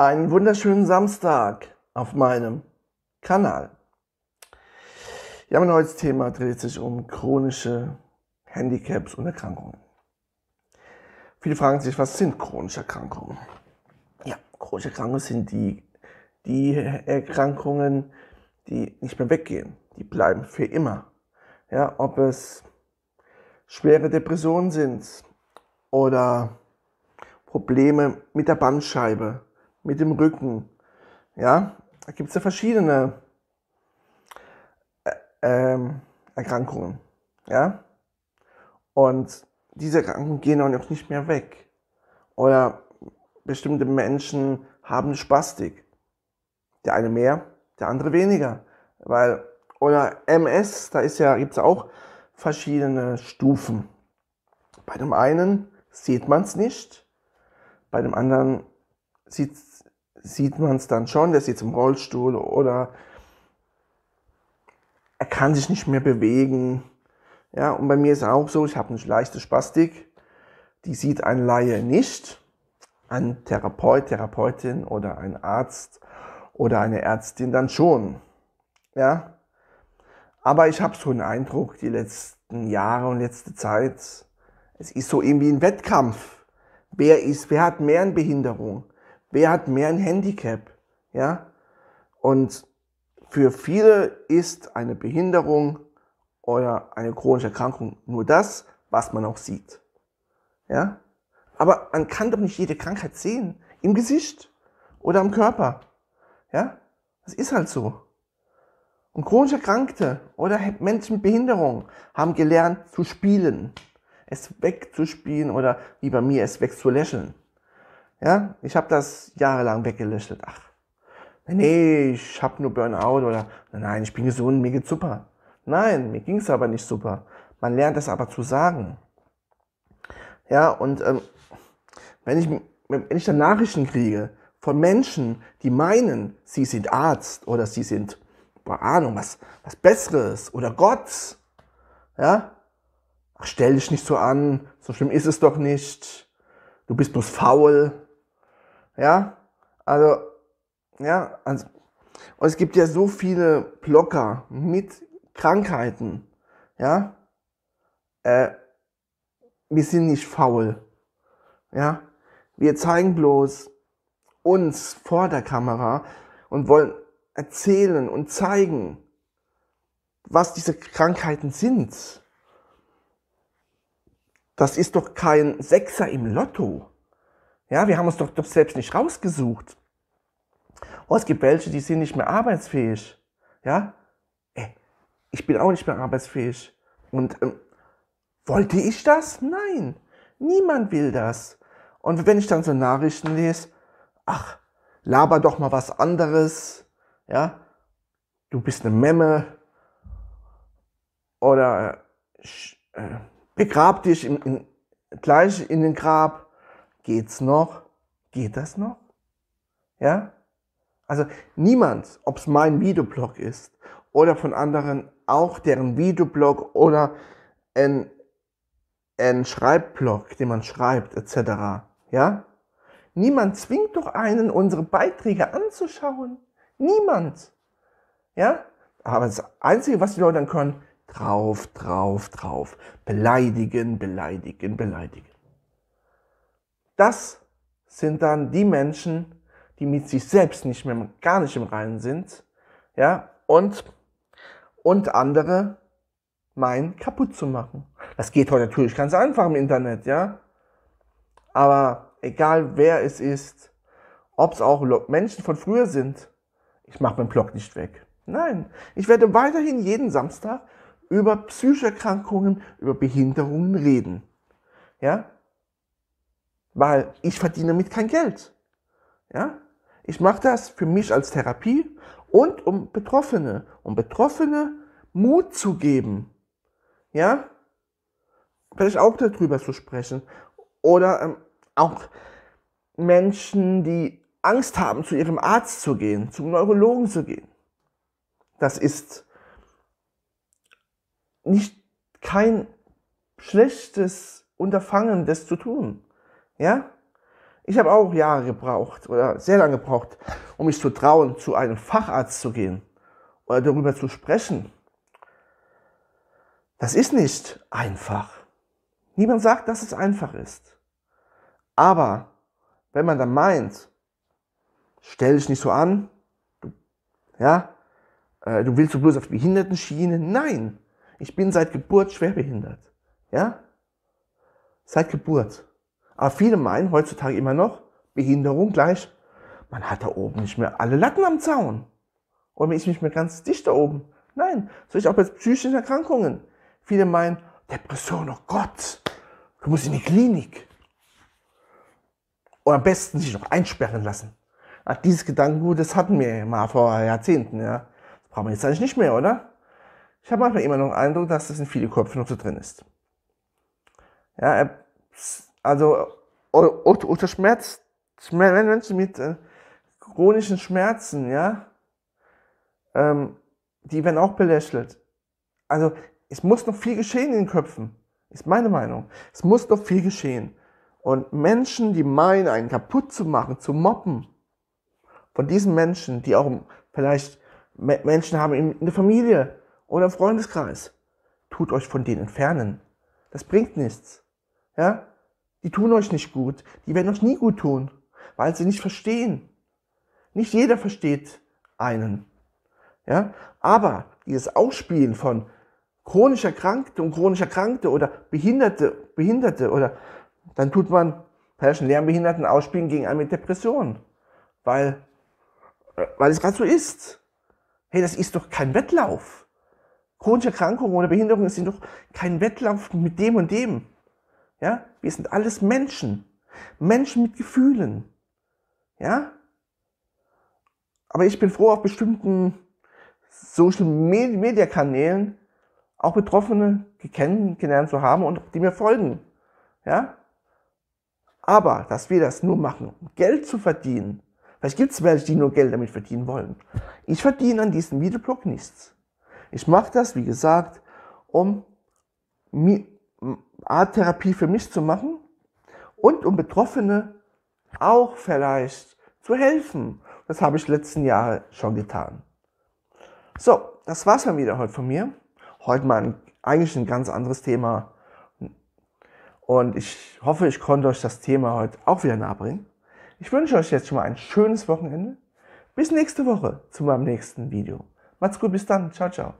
einen wunderschönen Samstag auf meinem Kanal. Ja, mein heutiges Thema dreht sich um chronische Handicaps und Erkrankungen. Viele fragen sich, was sind chronische Erkrankungen? Ja, chronische Erkrankungen sind die, die Erkrankungen, die nicht mehr weggehen. Die bleiben für immer. Ja, ob es schwere Depressionen sind oder Probleme mit der Bandscheibe mit dem Rücken. Ja, da gibt es ja verschiedene äh, ähm, Erkrankungen. Ja, und diese Erkrankungen gehen auch nicht mehr weg. Oder bestimmte Menschen haben Spastik. Der eine mehr, der andere weniger. Weil, oder MS, da ja, gibt es auch verschiedene Stufen. Bei dem einen sieht man es nicht, bei dem anderen sieht es sieht man es dann schon, der sitzt im Rollstuhl oder er kann sich nicht mehr bewegen. Ja, und bei mir ist auch so, ich habe eine leichte Spastik, die sieht ein Laie nicht. Ein Therapeut, Therapeutin oder ein Arzt oder eine Ärztin dann schon. Ja, aber ich habe so einen Eindruck, die letzten Jahre und letzte Zeit, es ist so irgendwie ein Wettkampf. Wer ist, wer hat mehr an Behinderung? Wer hat mehr ein Handicap? Ja? Und für viele ist eine Behinderung oder eine chronische Erkrankung nur das, was man auch sieht. Ja? Aber man kann doch nicht jede Krankheit sehen. Im Gesicht oder am Körper. Ja? Das ist halt so. Und chronisch Erkrankte oder Menschen mit Behinderung haben gelernt zu spielen. Es wegzuspielen oder wie bei mir es wegzulächeln. Ja, ich habe das jahrelang weggelächelt. Ach, nee, ich habe nur Burnout oder nein, ich bin gesund, mir geht's super. Nein, mir ging's aber nicht super. Man lernt das aber zu sagen. Ja, und ähm, wenn, ich, wenn ich dann Nachrichten kriege von Menschen, die meinen, sie sind Arzt oder sie sind, boah, Ahnung, was, was Besseres oder Gott, ja, ach, stell dich nicht so an, so schlimm ist es doch nicht, du bist bloß faul. Ja, also, ja, also, und es gibt ja so viele Blocker mit Krankheiten, ja. Äh, wir sind nicht faul, ja. Wir zeigen bloß uns vor der Kamera und wollen erzählen und zeigen, was diese Krankheiten sind. Das ist doch kein Sechser im Lotto. Ja, wir haben uns doch, doch selbst nicht rausgesucht. Oh, es gibt welche, die sind nicht mehr arbeitsfähig. Ja, Ey, äh, ich bin auch nicht mehr arbeitsfähig. Und ähm, wollte ich das? Nein, niemand will das. Und wenn ich dann so Nachrichten lese, ach, laber doch mal was anderes. Ja, du bist eine Memme. Oder äh, äh begrab dich im, im, gleich in den Grab. Geht's noch? Geht das noch? Ja? Also niemand, ob es mein Videoblog ist oder von anderen auch deren Videoblog oder ein, ein Schreibblog, den man schreibt, etc. Ja? Niemand zwingt doch einen, unsere Beiträge anzuschauen. Niemand. Ja? Aber das Einzige, was die Leute dann können, drauf, drauf, drauf. Beleidigen, beleidigen, beleidigen. Das sind dann die Menschen, die mit sich selbst nicht mehr, gar nicht im Reinen sind, ja, und, und andere meinen, kaputt zu machen. Das geht heute natürlich ganz einfach im Internet, ja. Aber egal wer es ist, ob es auch Menschen von früher sind, ich mache meinen Blog nicht weg. Nein, ich werde weiterhin jeden Samstag über Psycherkrankungen, über Behinderungen reden. Ja, weil ich verdiene mit kein Geld. Ja? Ich mache das für mich als Therapie und um Betroffene, um Betroffene Mut zu geben. Ja? Vielleicht auch darüber zu sprechen. Oder ähm, auch Menschen, die Angst haben, zu ihrem Arzt zu gehen, zum Neurologen zu gehen. Das ist nicht kein schlechtes Unterfangen, das zu tun. Ja? Ich habe auch Jahre gebraucht oder sehr lange gebraucht, um mich zu trauen, zu einem Facharzt zu gehen oder darüber zu sprechen. Das ist nicht einfach. Niemand sagt, dass es einfach ist. Aber wenn man dann meint, stell dich nicht so an, du, ja, äh, du willst so bloß auf Behindertenschiene. Nein, ich bin seit Geburt schwerbehindert. Ja? Seit Geburt. Aber viele meinen heutzutage immer noch, Behinderung gleich, man hat da oben nicht mehr alle Latten am Zaun. Oder man ist nicht mehr ganz dicht da oben. Nein, so ist auch bei psychischen Erkrankungen. Viele meinen, Depression, oh Gott, du musst in die Klinik. Oder am besten sich noch einsperren lassen. Ach, dieses Gedankengut, das hatten wir mal vor Jahrzehnten, ja. Das brauchen wir jetzt eigentlich nicht mehr, oder? Ich habe manchmal immer noch den Eindruck, dass das in viele Köpfe noch so drin ist. Ja, also unter Schmerz, Menschen mit äh, chronischen Schmerzen, ja, ähm, die werden auch belächelt. Also es muss noch viel geschehen in den Köpfen, ist meine Meinung. Es muss noch viel geschehen. Und Menschen, die meinen, einen kaputt zu machen, zu mobben, von diesen Menschen, die auch vielleicht Menschen haben in der Familie oder im Freundeskreis, tut euch von denen entfernen. Das bringt nichts. Ja? Die tun euch nicht gut. Die werden euch nie gut tun, weil sie nicht verstehen. Nicht jeder versteht einen. Ja? Aber dieses Ausspielen von chronisch Erkrankte und chronisch Erkrankte oder Behinderte, Behinderte oder dann tut man Perschen Lernbehinderten ausspielen gegen einen mit Depressionen, weil, weil es gerade so ist. Hey, das ist doch kein Wettlauf. Chronische Erkrankungen oder Behinderungen sind doch kein Wettlauf mit dem und dem. Ja, wir sind alles Menschen. Menschen mit Gefühlen. Ja? Aber ich bin froh, auf bestimmten Social Media Kanälen auch Betroffene kennengelernt zu haben und die mir folgen. Ja? Aber, dass wir das nur machen, um Geld zu verdienen. Vielleicht gibt es welche, die nur Geld damit verdienen wollen. Ich verdiene an diesem Videoblog nichts. Ich mache das, wie gesagt, um, Art Therapie für mich zu machen und um Betroffene auch vielleicht zu helfen. Das habe ich letzten Jahre schon getan. So, das war's dann wieder heute von mir. Heute mal ein, eigentlich ein ganz anderes Thema. Und ich hoffe, ich konnte euch das Thema heute auch wieder nahebringen. Ich wünsche euch jetzt schon mal ein schönes Wochenende. Bis nächste Woche zu meinem nächsten Video. Macht's gut, bis dann. Ciao, ciao.